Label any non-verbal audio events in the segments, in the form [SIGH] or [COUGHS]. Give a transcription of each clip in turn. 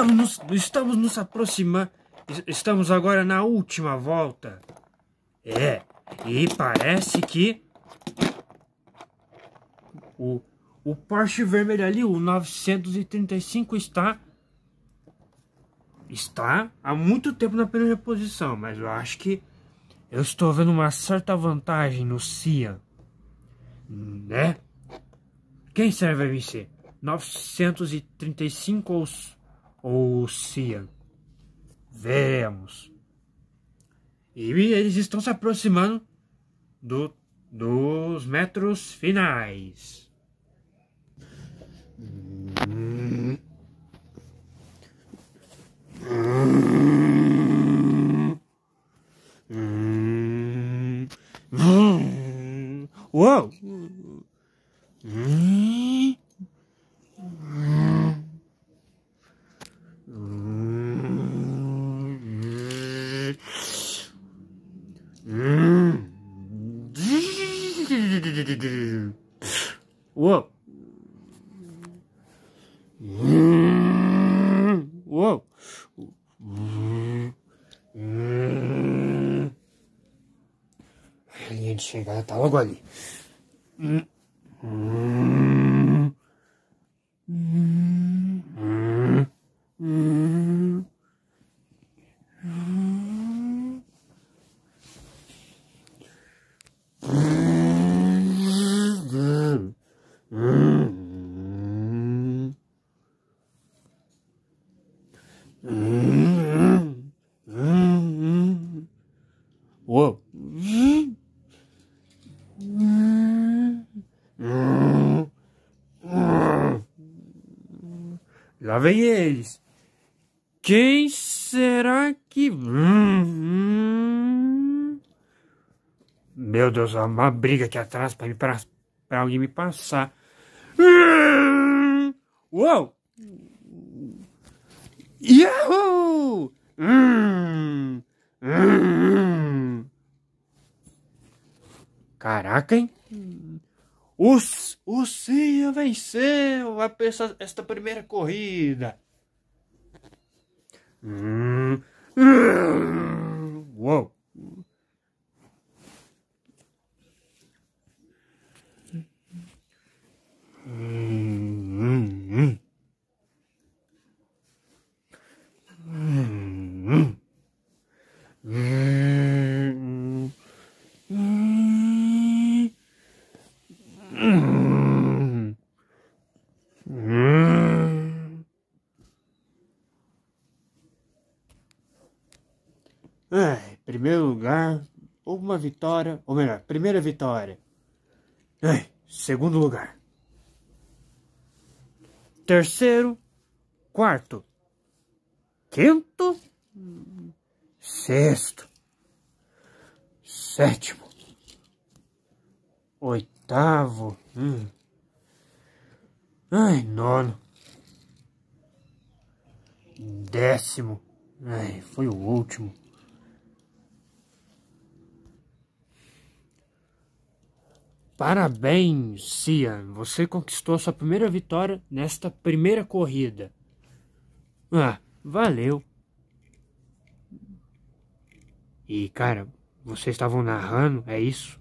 Estamos nos, estamos nos aproximando. Estamos agora na última volta. É, e parece que... O, o Porsche vermelho ali, o 935, está... Está há muito tempo na primeira posição, mas eu acho que... Eu estou vendo uma certa vantagem no Cia. Né? Quem será vai vencer? 935 ou os ou Cian. Veremos. E eles estão se aproximando do, dos metros finais. Uou! whoa whoa A linha de chegada tá logo ali. Lá vem eles. Quem será que. Hum, hum. Meu Deus, há uma briga aqui atrás pra, me, pra, pra alguém me passar. Hum. Uou! Yahoo! Hum. Hum. Caraca, hein? Os, o Cia venceu a, essa, esta primeira corrida. Hum, uou. Hum, hum, hum. vitória, ou melhor, primeira vitória. Ai, segundo lugar. Terceiro, quarto, quinto, sexto, sétimo, oitavo, hum. ai, nono, décimo, ai, foi o último. Parabéns, Cian. Você conquistou sua primeira vitória nesta primeira corrida. Ah, valeu. E, cara, vocês estavam narrando, é isso?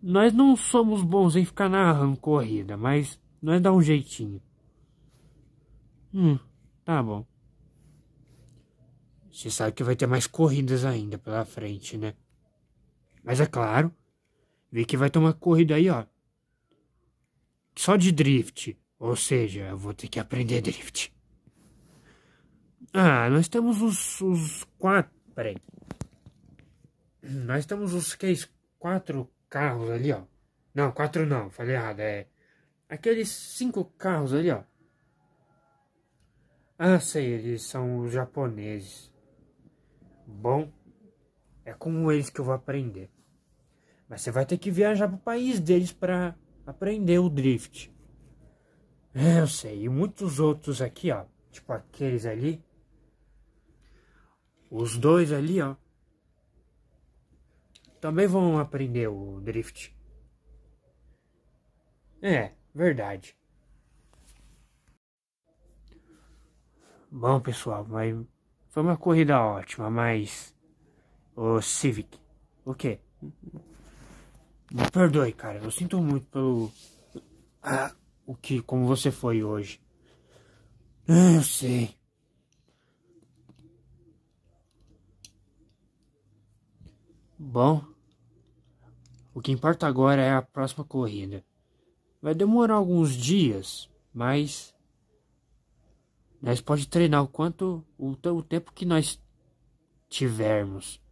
Nós não somos bons em ficar narrando corrida, mas nós dá um jeitinho. Hum, tá bom. Você sabe que vai ter mais corridas ainda pela frente, né? Mas é claro, Vê que vai ter uma corrida aí, ó. Só de drift. Ou seja, eu vou ter que aprender drift. Ah, nós temos os, os quatro. Peraí. Nós temos os que? Quatro carros ali, ó. Não, quatro não, falei errado. É. Aqueles cinco carros ali, ó. Ah, sei, eles são os japoneses. Bom, é com eles que eu vou aprender. Mas você vai ter que viajar pro país deles para aprender o drift. É, eu sei, e muitos outros aqui, ó. Tipo aqueles ali. Os dois ali, ó. Também vão aprender o drift. É, verdade. Bom, pessoal, mas foi uma corrida ótima, mas. O Civic. O quê? Me perdoe, cara. Eu sinto muito pelo. Ah, o que. Como você foi hoje. Ah, eu sei. Bom. O que importa agora é a próxima corrida. Vai demorar alguns dias, mas. Nós pode treinar o quanto. o, o tempo que nós tivermos.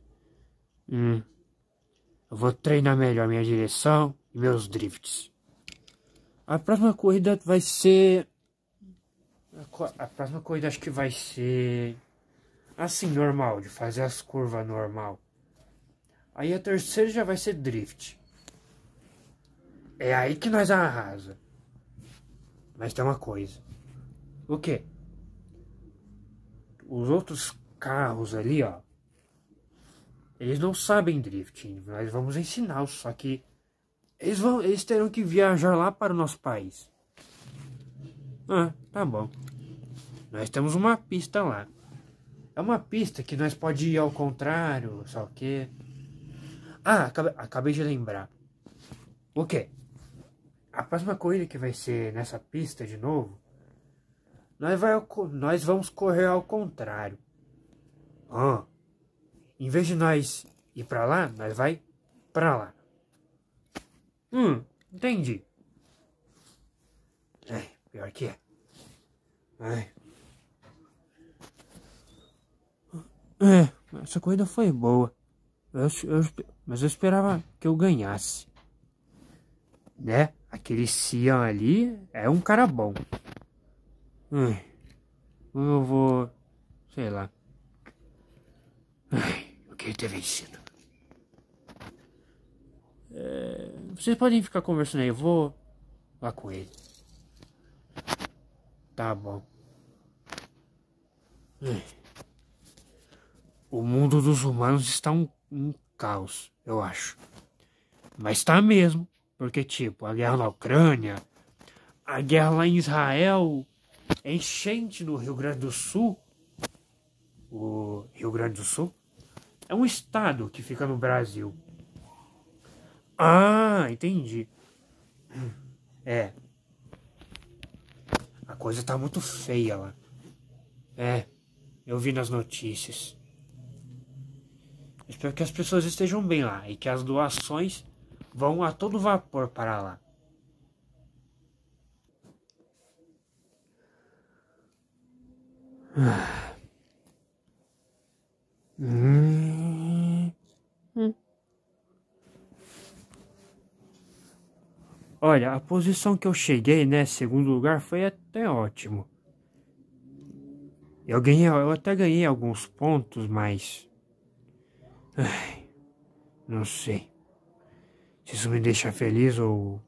Hum. Eu vou treinar melhor minha direção e meus drifts. A próxima corrida vai ser... A próxima corrida acho que vai ser... Assim, normal, de fazer as curvas normal. Aí a terceira já vai ser drift. É aí que nós arrasa. Mas tem uma coisa. O que? Os outros carros ali, ó. Eles não sabem drifting, nós vamos ensinar, só que eles, vão, eles terão que viajar lá para o nosso país. Ah, tá bom. Nós temos uma pista lá. É uma pista que nós pode ir ao contrário, só que... Ah, acabe, acabei de lembrar. O que? A próxima corrida que vai ser nessa pista de novo, nós, vai, nós vamos correr ao contrário. Ah, em vez de nós ir para lá, nós vai para lá. Hum, entendi. É, pior que é. Ai. É, essa corrida foi boa. Eu, eu, mas eu esperava que eu ganhasse. Né? Aquele Cian ali é um cara bom. Hum, eu vou. Sei lá ele ter tá vencido. É, vocês podem ficar conversando aí, eu vou lá com ele. Tá bom. É. O mundo dos humanos está um, um caos, eu acho. Mas tá mesmo, porque tipo, a guerra na Ucrânia, a guerra lá em Israel, enchente no Rio Grande do Sul. O Rio Grande do Sul é um estado que fica no Brasil. Ah, entendi. É. A coisa tá muito feia lá. É. Eu vi nas notícias. Espero que as pessoas estejam bem lá e que as doações vão a todo vapor para lá. Ah. [SIGHS] Hum. Olha, a posição que eu cheguei, né, segundo lugar, foi até ótimo. Eu ganhei, eu até ganhei alguns pontos, mas Ai, não sei se isso me deixa feliz ou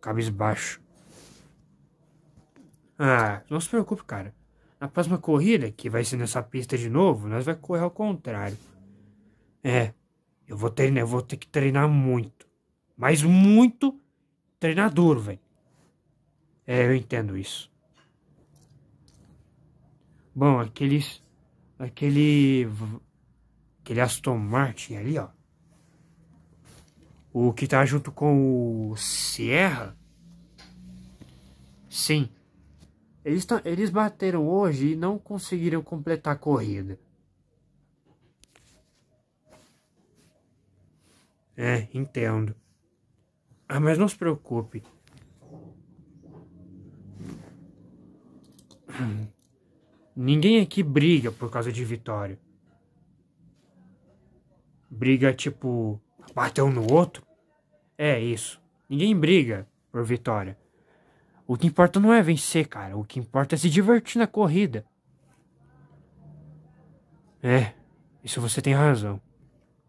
cabisbaixo. Ah, não se preocupe, cara. Na próxima corrida, que vai ser nessa pista de novo, nós vai correr ao contrário. É, eu vou treinar, eu vou ter que treinar muito. Mas muito treinar duro, velho. É, eu entendo isso. Bom, aqueles. Aquele. Aquele Aston Martin ali, ó. O que tá junto com o Sierra. Sim, eles, eles bateram hoje e não conseguiram completar a corrida. É, entendo. Ah, mas não se preocupe. Ninguém aqui briga por causa de vitória. Briga tipo, bateu um no outro? É isso. Ninguém briga por vitória. O que importa não é vencer, cara. O que importa é se divertir na corrida. É, isso você tem razão.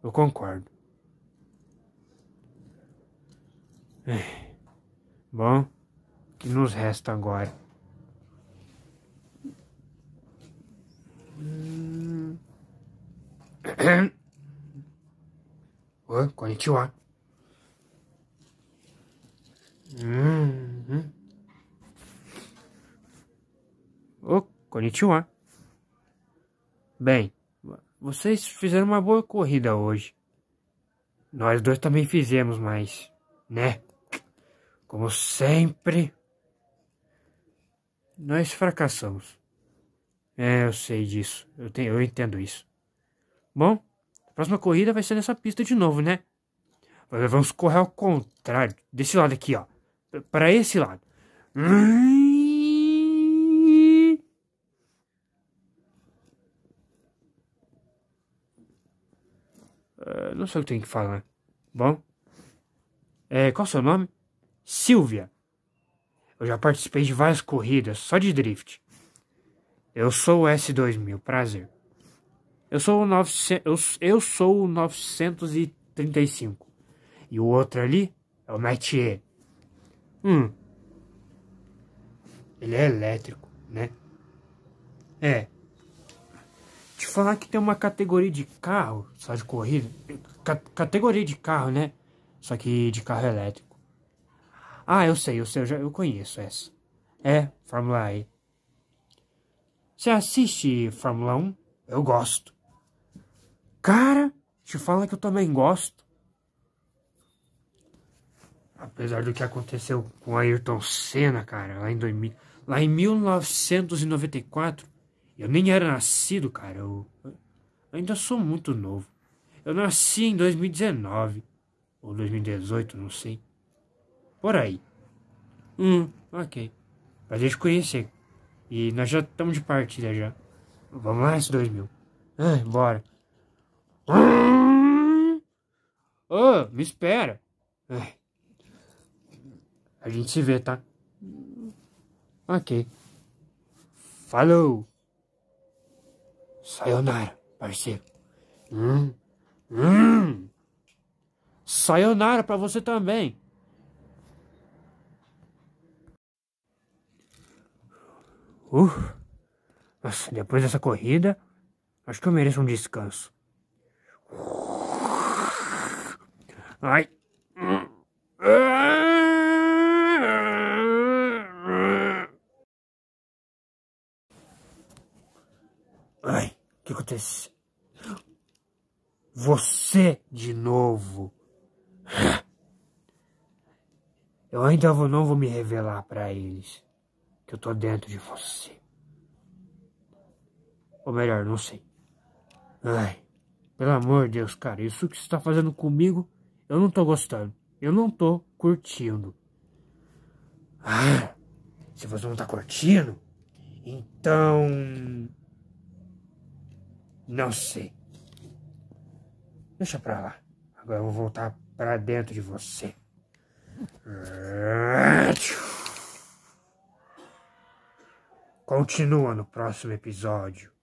Eu concordo. É. Bom, o que nos resta agora? [COUGHS] Hum... Oi, konnichiwa. Hum. Konnichiwa. Bem, vocês fizeram uma boa corrida hoje. Nós dois também fizemos, mas, né? Como sempre, nós fracassamos. É, eu sei disso. Eu, tenho, eu entendo isso. Bom, a próxima corrida vai ser nessa pista de novo, né? Mas vamos correr ao contrário. Desse lado aqui, ó. Para esse lado. Hum. Ah, não sei o que tenho que falar. Bom? É, qual é o seu nome? Silvia. Eu já participei de várias corridas, só de drift. Eu sou o S2000, prazer. Eu sou o 900, eu, eu sou o 935. E o outro ali é o Metier. Hum. Ele é elétrico, né? É te falar que tem uma categoria de carro, só de corrida, categoria de carro, né? Só que de carro elétrico. Ah, eu sei, eu sei, eu, já, eu conheço essa. É, Fórmula E. Você assiste Fórmula 1? Eu gosto. Cara, te fala que eu também gosto. Apesar do que aconteceu com Ayrton Senna, cara, lá em, 2000, lá em 1994, eu nem era nascido, cara. Eu, eu ainda sou muito novo. Eu nasci em 2019 ou 2018, não sei. Por aí. Hum, ok. Prazer te conhecer. E nós já estamos de partida já. Vamos lá, esse 2000. Ai, bora. Oh, me espera. Ah. A gente se vê, tá? Ok. Falou! Sayonara, parceiro. Hum, hum. Sayonara para você também. Uh, nossa, depois dessa corrida, acho que eu mereço um descanso. Ai. Hum. Ai. Ah. Ai, o que aconteceu? Você de novo. Eu ainda vou, não vou me revelar para eles que eu tô dentro de você. Ou melhor, não sei. Ai, pelo amor de Deus, cara, isso que você tá fazendo comigo, eu não tô gostando. Eu não tô curtindo. Ah, se você não tá curtindo, então... Não sei. Deixa pra lá. Agora eu vou voltar pra dentro de você. Continua no próximo episódio.